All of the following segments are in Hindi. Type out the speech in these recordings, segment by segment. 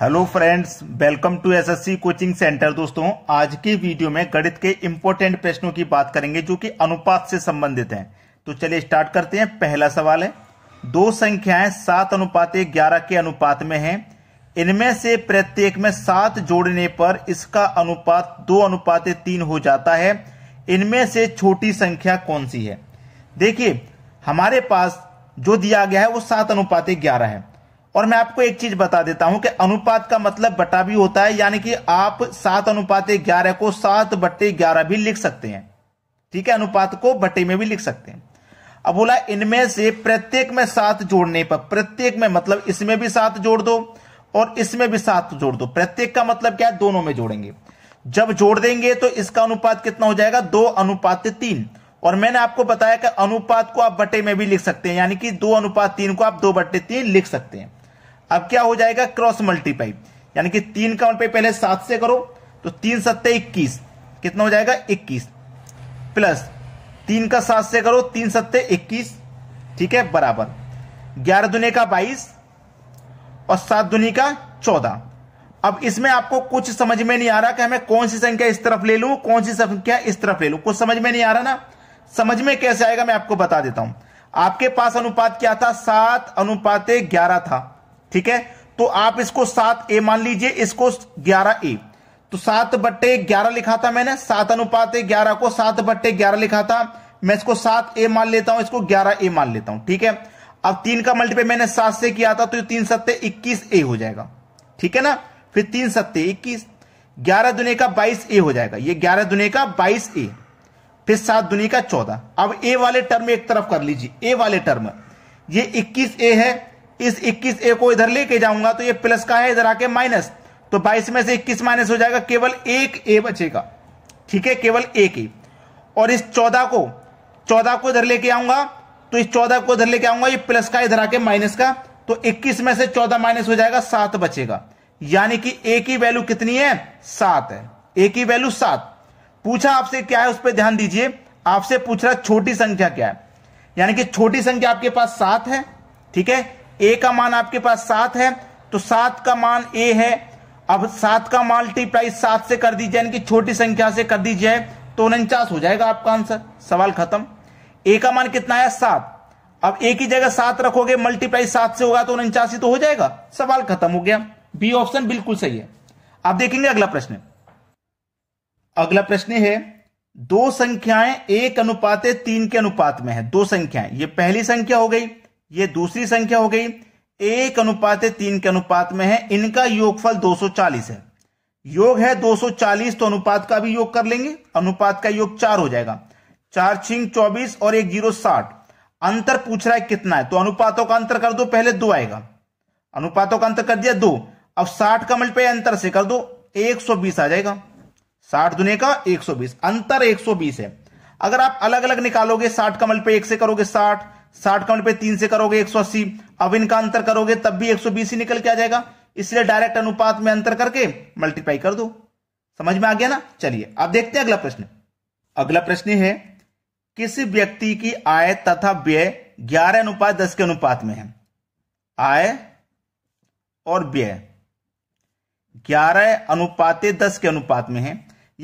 hello friends welcome to SSC coaching centre दोस्तों आज के वीडियो में गणित के इम्पोर्टेंट प्रश्नों की बात करेंगे जो कि अनुपात से संबंधित हैं तो चलिए स्टार्ट करते हैं पहला सवाल है दो संख्याएं सात अनुपात ग्यारह के अनुपात में हैं इनमें से प्रत्येक में सात जोड़ने पर इसका अनुपात दो अनुपात तीन हो जाता है इनमें से छोटी संख्या कौन सी है देखिए हमारे पास जो दिया गया है वो सात अनुपात ग्यारह है और मैं आपको एक चीज बता देता हूं कि अनुपात का मतलब बटा भी होता है यानी कि आप सात अनुपात ग्यारह को सात बट्टे ग्यारह भी लिख सकते हैं ठीक है अनुपात को बटे में भी लिख सकते हैं अब बोला इनमें से प्रत्येक में सात जोड़ने पर प्रत्येक में मतलब इसमें भी सात जोड़ दो और इसमें भी सात जोड़ दो प्रत्येक का मतलब क्या है दोनों में जोड़ेंगे जब जोड़ देंगे तो इसका अनुपात कितना हो जाएगा दो अनुपात तीन और मैंने आपको बताया कि अनुपात को आप बटे में भी लिख सकते हैं यानी कि दो अनुपात तीन को आप दो बट्टे तीन लिख सकते हैं अब क्या हो जाएगा क्रॉस मल्टीपाई यानी कि तीन का मल्टीपाई पहले सात से करो तो तीन सत्ते इक्कीस कितना हो जाएगा इक्कीस प्लस तीन का सात से करो तीन सत्ते इक्कीस ठीक है बराबर ग्यारह दुनिया का बाईस और सात दुनी का चौदह अब इसमें आपको कुछ समझ में नहीं आ रहा कि हमें कौन सी संख्या इस तरफ ले लू कौन सी संख्या इस तरफ ले लू कुछ समझ में नहीं आ रहा ना समझ में कैसे आएगा मैं आपको बता देता हूं आपके पास अनुपात क्या था सात अनुपात ग्यारह था ठीक है तो आप इसको सात ए मान लीजिए इसको ग्यारह ए तो सात बट्टे ग्यारह लिखा था मैंने सात अनुपात ग्यारह को सात बट्टे ग्यारह लिखा था मैं इसको सात ए मान लेता हूं इसको ग्यारह ए मान लेता हूं ठीक है अब तीन का मल्टीपाई मैंने सात से किया था तो तीन सत्ते इक्कीस ए हो जाएगा ठीक है ना फिर तीन सत्ते इक्कीस ग्यारह दुने का बाईस ए हो जाएगा ये ग्यारह दुने का बाईस ए फिर सात दुनिया का चौदह अब ए वाले टर्म एक तरफ कर लीजिए ए वाले टर्म ये इक्कीस ए है इस 21 ए को इधर लेके जाऊंगा तो ये प्लस का है इधर आके माइनस तो 22 में से 21 माइनस हो जाएगा केवल एक ए बचेगा ठीक है केवल एक ही और इस 14 को 14 को इधर लेके आऊंगा तो इस 14 को इधर लेके आऊंगा ये प्लस का इधर आके माइनस का तो 21 में से 14 माइनस हो जाएगा सात बचेगा यानी कि ए की वैल्यू कितनी है सात है ए की वैल्यू सात पूछा आपसे क्या है उस पर ध्यान दीजिए आपसे पूछ रहा छोटी संख्या क्या है यानी कि छोटी संख्या आपके पास सात है ठीक है ए का मान आपके पास सात है तो सात का मान ए है अब सात का मल्टीप्लाई सात से कर दीजिए यानी कि छोटी संख्या से कर दीजिए तो उनचास हो जाएगा आपका आंसर सवाल खत्म ए का मान कितना है सात अब ए की जगह सात रखोगे मल्टीप्लाई सात से होगा तो उनचास तो हो जाएगा सवाल खत्म हो गया बी ऑप्शन बिल्कुल सही है आप देखेंगे अगला प्रश्न अगला प्रश्न है दो संख्याएं एक अनुपात तीन के अनुपात में है दो संख्याएं ये पहली संख्या हो गई ये दूसरी संख्या हो गई एक अनुपात तीन के अनुपात में है इनका योगफल 240 है योग है 240 तो अनुपात का भी योग कर लेंगे अनुपात का योग चार हो जाएगा चार छिंग चौबीस और एक जीरो साठ अंतर पूछ रहा है कितना है तो अनुपातों का अंतर कर दो पहले दो आएगा अनुपातों का अंतर कर दिया दो अब साठ का मल्टे अंतर से कर दो एक सौ बीस आ जाएगा साठ दुने का एक सौ बीस अंतर एक सौ बीस है अगर आप अलग अलग निकालोगे साठ का मल्टीप्लाई एक से करोगे साठ साठ काउंट पे तीन से करोगे एक सौ अस्सी अब इनका अंतर करोगे तब भी एक सौ बीस ही निकल के आ जाएगा इसलिए डायरेक्ट अनुपात में अंतर करके मल्टीप्लाई कर दो समझ में आ गया ना चलिए अब देखते हैं अगला प्रश्न अगला प्रश्न है किसी व्यक्ति की आय तथा व्यय ग्यारह अनुपात दस के अनुपात में है आय और व्यय ग्यारह अनुपात दस के अनुपात में है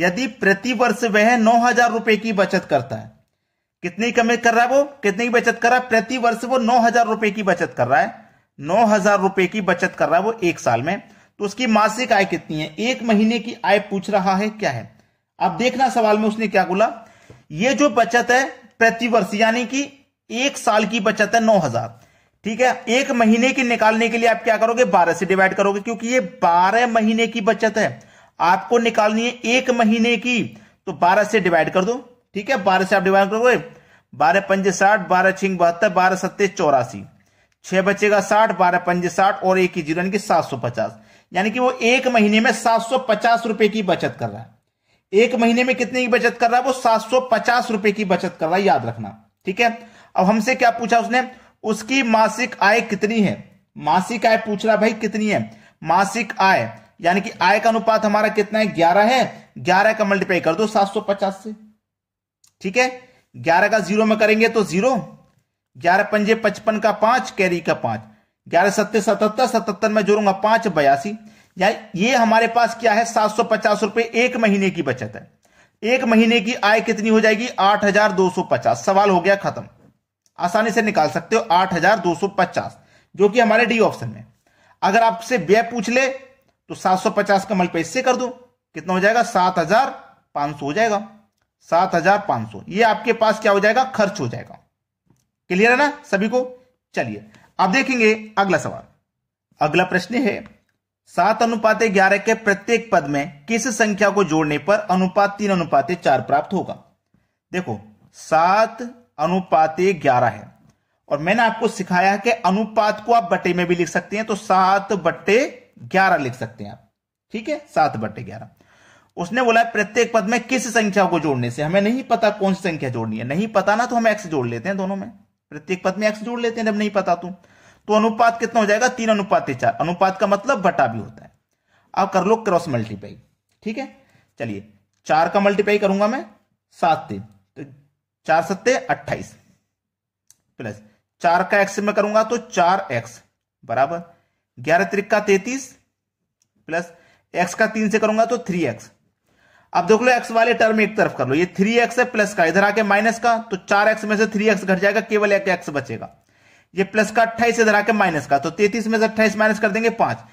यदि प्रति वर्ष वह नौ हजार रुपए की बचत करता है कितनी कमी कर रहा है वो कितनी की बचत कर रहा है प्रति वर्ष वो नौ हजार रुपए की बचत कर रहा है नौ हजार रुपए की बचत कर रहा है वो एक साल में तो उसकी मासिक आय कितनी है एक महीने की आय पूछ रहा है क्या है अब देखना सवाल में उसने क्या बोला ये जो बचत है प्रतिवर्ष यानी कि एक साल की बचत है नौ हजार ठीक है एक महीने की निकालने के लिए आप क्या करोगे बारह से डिवाइड करोगे क्योंकि ये बारह महीने की बचत है आपको निकालनी है एक महीने की तो बारह से डिवाइड कर दो ठीक है बारह से आप डिवाइड करोगे बारह पंजे साठ बारह छिंग बहत्तर बारह सत्ते चौरासी छह बचेगा साठ बारह पंजे साठ और एक ही जीरो की सात सौ पचास यानी कि वो एक महीने में सात सौ पचास रुपए की बचत कर रहा है एक महीने में कितने की बचत कर रहा है वो सात सौ पचास रुपए की बचत कर रहा है याद रखना ठीक है अब हमसे क्या पूछा उसने उसकी मासिक आय कितनी है मासिक आय पूछ रहा भाई कितनी है मासिक आय यानी कि आय का अनुपात हमारा कितना है ग्यारह है ग्यारह का मल्टीप्लाई कर दो सात सौ पचास से ठीक है ग्यारह का जीरो में करेंगे तो जीरो ग्यारह पंजे पचपन का पांच कैरी का पांच ग्यारह सत्ते सतहत्तर सतहत्तर में जोड़ूंगा पांच बयासी ये हमारे पास क्या है सात सौ पचास रुपए एक महीने की बचत है एक महीने की आय कितनी हो जाएगी आठ हजार दो सौ पचास सवाल हो गया खत्म आसानी से निकाल सकते हो आठ हजार दो सौ पचास जो कि हमारे डी ऑप्शन में अगर आपसे व्यय पूछ ले तो सात सौ पचास का मल्टीप्लाई इससे कर दो कितना हो जाएगा सात हजार पांच सौ हो जाएगा सात हजार पांच सौ ये आपके पास क्या हो जाएगा खर्च हो जाएगा क्लियर है ना सभी को चलिए अब देखेंगे अगला सवाल अगला प्रश्न है सात अनुपात ग्यारह के प्रत्येक पद में किस संख्या को जोड़ने पर अनुपात तीन अनुपात चार प्राप्त होगा देखो सात अनुपात ग्यारह है और मैंने आपको सिखाया कि अनुपात को आप बटे में भी लिख सकते हैं तो सात बट्टे ग्यारह लिख सकते हैं आप ठीक है सात बट्टे ग्यारह उसने बोला प्रत्येक पद में किस संख्या को जोड़ने से हमें नहीं पता कौन सी संख्या जोड़नी है नहीं पता ना तो हम एक्स जोड़ लेते हैं दोनों में प्रत्येक पद में एक्स जोड़ लेते हैं जब नहीं पता तू तो।, तो अनुपात कितना हो जाएगा तीन अनुपात चार अनुपात का मतलब बटा भी होता है अब कर लो क्रॉस मल्टीपाई ठीक है चलिए चार का मल्टीपाई करूंगा मैं सात तीन तो चार सत्ते अट्ठाईस प्लस चार का एक्स में करूंगा तो चार एक्स बराबर ग्यारह त्रिक का तैतीस प्लस एक्स का तीन से करूंगा तो थ्री एक्स अब देख लो एक्स वाले टर्म एक तरफ कर लो ये थ्री एक्स है प्लस का इधर आके माइनस का तो चार एक्स में से थ्री एक्स घट जाएगा केवल एक एक्स बचेगा ये प्लस का अट्ठाइस इधर आके माइनस का तो तैतीस में से अट्ठाइस माइनस कर देंगे पांच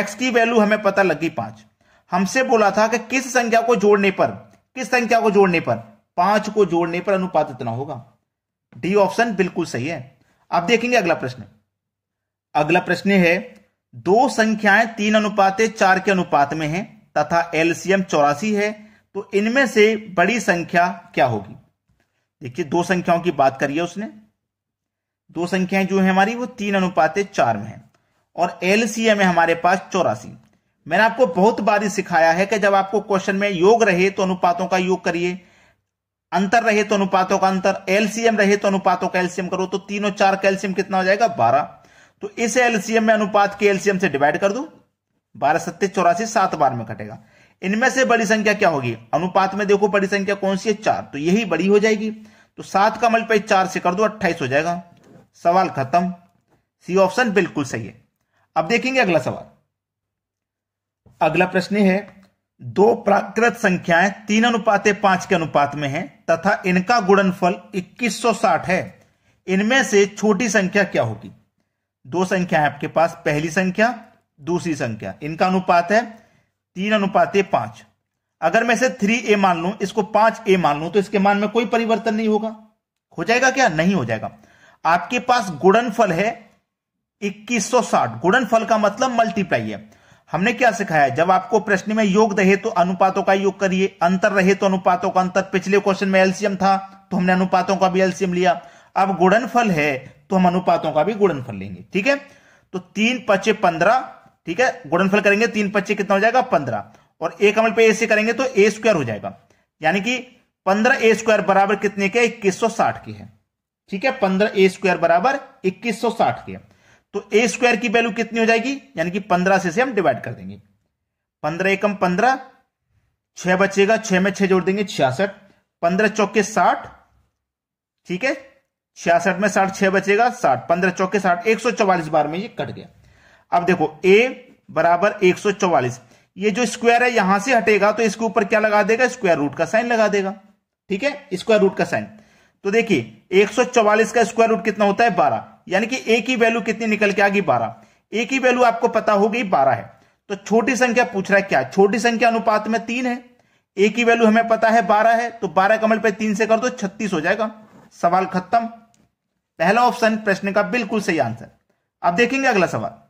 एक्स की वैल्यू हमें पता लगी पांच हमसे बोला था कि किस संख्या को जोड़ने पर किस संख्या को जोड़ने पर पांच को जोड़ने पर अनुपात इतना होगा डी ऑप्शन बिल्कुल सही है अब देखेंगे अगला प्रश्न अगला प्रश्न है दो संख्याएं तीन अनुपात चार के अनुपात में हैं तथा एलसीएम चौरासी है तो इनमें से बड़ी संख्या क्या होगी देखिए दो संख्याओं की बात करिए उसने दो संख्याएं जो है हमारी वो तीन अनुपात चार में है और एलसीएम है हमारे पास चौरासी मैंने आपको बहुत बार सिखाया है कि जब आपको क्वेश्चन में योग रहे तो अनुपातों का योग करिए अंतर रहे तो अनुपातों का अंतर एलसीएम रहे तो अनुपातों का एलसीएम करो तो तीनों चार का एलसीएम कितना हो जाएगा बारह तो इस एलसीएम में अनुपात के एलसीएम से डिवाइड कर दो बारह सत्ते चौरासी सात बार में कटेगा इनमें से बड़ी संख्या क्या होगी अनुपात में देखो बड़ी संख्या कौन सी है चार तो यही बड़ी हो जाएगी तो सात का पे चार से कर दो अट्ठाईस हो जाएगा सवाल खत्म सी ऑप्शन बिल्कुल सही है अब देखेंगे अगला सवाल अगला प्रश्न है दो प्राकृत संख्याएं तीन अनुपात पांच के अनुपात में है तथा इनका गुणनफल 2160 है इनमें से छोटी संख्या क्या होगी दो संख्या है आपके पास पहली संख्या दूसरी संख्या इनका अनुपात है तीन अनुपात है पांच अगर मैं इसे थ्री ए मान लू इसको पांच ए मान लू तो इसके मान में कोई परिवर्तन नहीं होगा हो जाएगा क्या नहीं हो जाएगा आपके पास गुणनफल है 2160 गुणनफल का मतलब मल्टीप्लाई है हमने क्या सिखाया जब आपको प्रश्न में योग रहे तो अनुपातों का योग करिए अंतर रहे तो अनुपातों का अंतर पिछले क्वेश्चन में एलसीएम था तो हमने अनुपातों का भी एलसीएम लिया अब गुणनफल है तो हम अनुपातों का भी गुणनफल लेंगे ठीक है तो तीन पचे पंद्रह ठीक है गुणनफल करेंगे तीन पच्चीस कितना हो जाएगा पंद्रह और एक अमल पे ए से करेंगे तो ए स्क्वायर हो जाएगा यानी कि पंद्रह ए स्क्वायर बराबर कितने के इक्कीस सौ साठ की है ठीक है पंद्रह ए स्क्वायर बराबर इक्कीस सौ साठ की है तो ए स्क्वायर की वैल्यू कितनी हो जाएगी यानी कि पंद्रह से, से हम डिवाइड कर देंगे पंद्रह एकम पंद्रह छह बचेगा छह में छह जोड़ देंगे छियासठ पंद्रह चौके साठ ठीक है छियासठ में साठ छह बचेगा साठ पंद्रह चौके साठ एक सौ चौवालीस बार में ये कट गया अब देखो ए बराबर एक सौ चौवालीस ये जो स्क्वायर है यहां से हटेगा तो इसके ऊपर क्या लगा देगा स्क्वायर रूट का साइन लगा देगा ठीक है स्क्वायर रूट का साइन तो देखिए 144 का स्क्वायर रूट कितना होता है 12 यानी कि ए की वैल्यू कितनी निकल के आ गई बारह ए की वैल्यू आपको पता होगी 12 है तो छोटी संख्या पूछ रहा है क्या छोटी संख्या अनुपात में तीन है ए की वैल्यू हमें पता है बारह है तो बारह कमल पर तीन से कर दो छत्तीस हो जाएगा सवाल खत्म पहला ऑप्शन प्रश्न का बिल्कुल सही आंसर अब देखेंगे अगला सवाल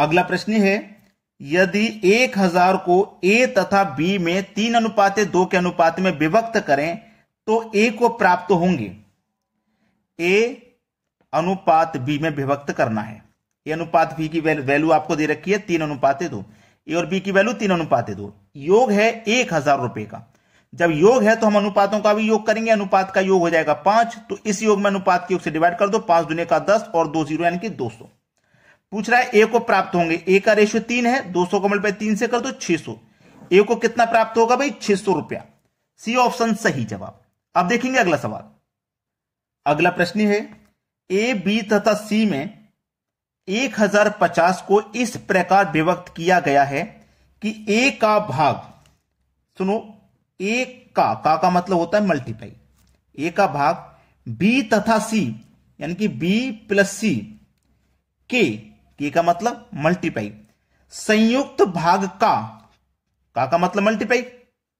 अगला प्रश्न है यदि एक हजार को ए तथा बी में तीन अनुपात दो के अनुपात में विभक्त करें तो ए को प्राप्त होंगे ए अनुपात बी में विभक्त करना है ए अनुपात बी की वैल्यू आपको दे रखी है तीन अनुपात दो ए और बी की वैल्यू तीन अनुपात दो योग है एक हजार रुपए का जब योग है तो हम अनुपातों का भी योग करेंगे अनुपात का योग हो जाएगा पांच तो इस योग में अनुपात के योग से डिवाइड कर दो पांच दुनिया का दस और दो जीरो यानी कि दो सौ पूछ रहा है ए को प्राप्त होंगे ए का रेशो तीन है दो सौ को मल्टीप्लाई तीन से कर दो छह सौ ए को कितना प्राप्त होगा भाई छह सौ रुपया सी ऑप्शन सही जवाब अब देखेंगे अगला सवाल अगला प्रश्न है ए बी तथा सी में 1050 को इस प्रकार विभक्त किया गया है कि ए का भाग सुनो ए का का का मतलब होता है मल्टीप्लाई ए का भाग बी तथा सी यानी कि बी प्लस सी के के का मतलब मल्टीप्लाई संयुक्त भाग का का का मतलब मल्टीप्लाई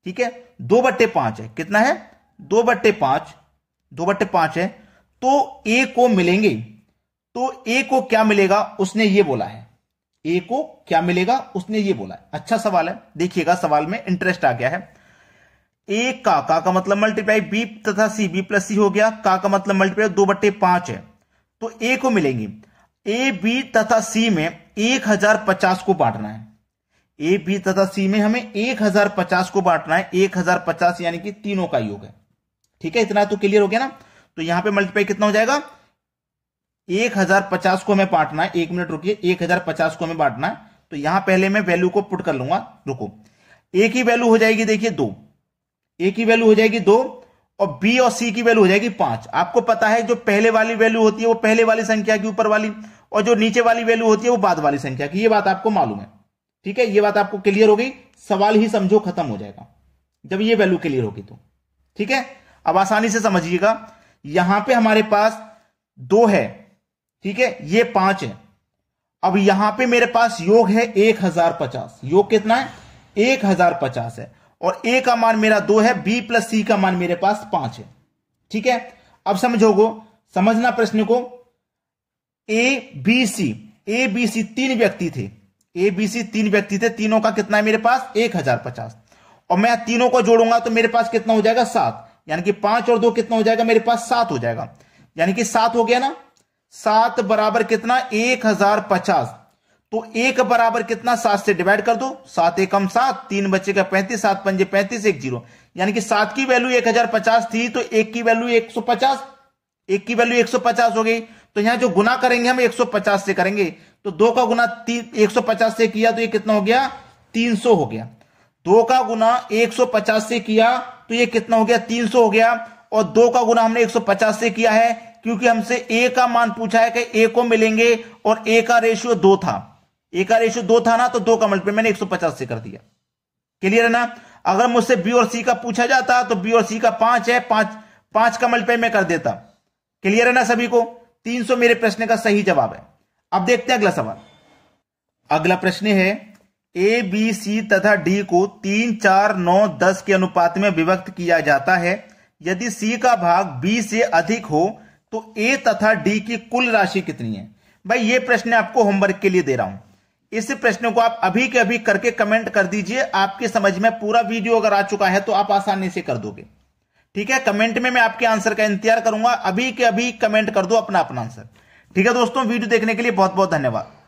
ठीक है दो बट्टे पांच है कितना है दो बट्टे पांच दो बट्टे पांच है तो ए को मिलेंगे तो ए को क्या मिलेगा उसने ये बोला है ए को क्या मिलेगा उसने ये बोला है अच्छा सवाल है देखिएगा सवाल में इंटरेस्ट आ गया है ए का का का मतलब मल्टीप्लाई बी तथा सी बी प्लस सी हो गया का का मतलब मल्टीप्लाई दो बट्टे पांच है तो ए को मिलेंगे ए बी तथा सी में एक हजार पचास को बांटना है ए बी तथा सी में हमें एक हजार पचास को बांटना है एक हजार पचास यानी कि तीनों का योग है ठीक है इतना तो क्लियर हो गया ना तो यहां पे मल्टीप्लाई कितना हो जाएगा एक हजार पचास को हमें बांटना है एक मिनट रुकिए एक हजार पचास को हमें बांटना है तो यहां पहले मैं वैल्यू को पुट कर लूंगा रुको ए की वैल्यू हो जाएगी देखिए दो ए की वैल्यू हो जाएगी दो और बी और सी की वैल्यू हो जाएगी पांच आपको पता है जो पहले वाली वैल्यू होती है वो पहले वाली संख्या की ऊपर वाली और जो नीचे वाली वैल्यू होती है वो बाद वाली संख्या की ये बात आपको मालूम है ठीक है ये बात आपको क्लियर हो गई सवाल ही समझो खत्म हो जाएगा जब ये वैल्यू क्लियर होगी तो ठीक है अब आसानी से समझिएगा यहां पे हमारे पास दो है ठीक है ये पांच है अब यहां पे मेरे पास योग है एक हजार पचास योग कितना है एक हजार पचास है और ए का मान मेरा दो है बी प्लस सी का मान मेरे पास पांच है ठीक है अब समझोगो समझना प्रश्न को A B C A B C तीन व्यक्ति थे ए बी सी तीन व्यक्ति थे तीनों का कितना है मेरे पास एक हजार पचास और मैं तीनों को जोड़ूंगा तो मेरे पास कितना हो जाएगा सात यानी कि पांच और दो कितना हो जाएगा मेरे पास सात हो जाएगा यानी कि सात हो गया ना सात बराबर कितना एक हजार पचास तो एक बराबर कितना सात से डिवाइड कर दो सात एकम सात तीन बच्चे का पैंतीस सात पंजे पैंतीस एक जीरो यानी कि सात की वैल्यू एक हजार पचास थी तो एक की वैल्यू एक सौ पचास एक की वैल्यू एक सौ पचास हो गई तो यहां जो गुना करेंगे हम एक सौ पचास से करेंगे तो दो का गुना एक सौ पचास से किया तो ये कितना हो गया तीन सौ हो गया दो का गुना एक सौ पचास से किया तो ये कितना हो गया तीन सौ हो गया और दो का गुना हमने एक सौ पचास से किया है क्योंकि हमसे ए का मान पूछा है कि ए को मिलेंगे और ए का रेशियो दो था ए का रेशियो दो था ना तो दो का मल्टीपल मैंने 150 से कर दिया क्लियर है ना अगर मुझसे बी और सी का पूछा जाता तो बी और सी का पांच है पांच पांच का मल्टीपल मैं कर देता क्लियर है ना सभी को 300 मेरे प्रश्न का सही जवाब है अब देखते हैं अगला सवाल अगला प्रश्न है ए बी सी तथा डी को तीन चार नौ दस के अनुपात में विभक्त किया जाता है यदि सी का भाग बी से अधिक हो तो ए तथा डी की कुल राशि कितनी है भाई ये प्रश्न आपको होमवर्क के लिए दे रहा हूं इस प्रश्न को आप अभी के अभी करके कमेंट कर दीजिए आपके समझ में पूरा वीडियो अगर आ चुका है तो आप आसानी से कर दोगे ठीक है कमेंट में मैं आपके आंसर का इंतजार करूंगा अभी के अभी कमेंट कर दो अपना अपना आंसर ठीक है दोस्तों वीडियो देखने के लिए बहुत बहुत धन्यवाद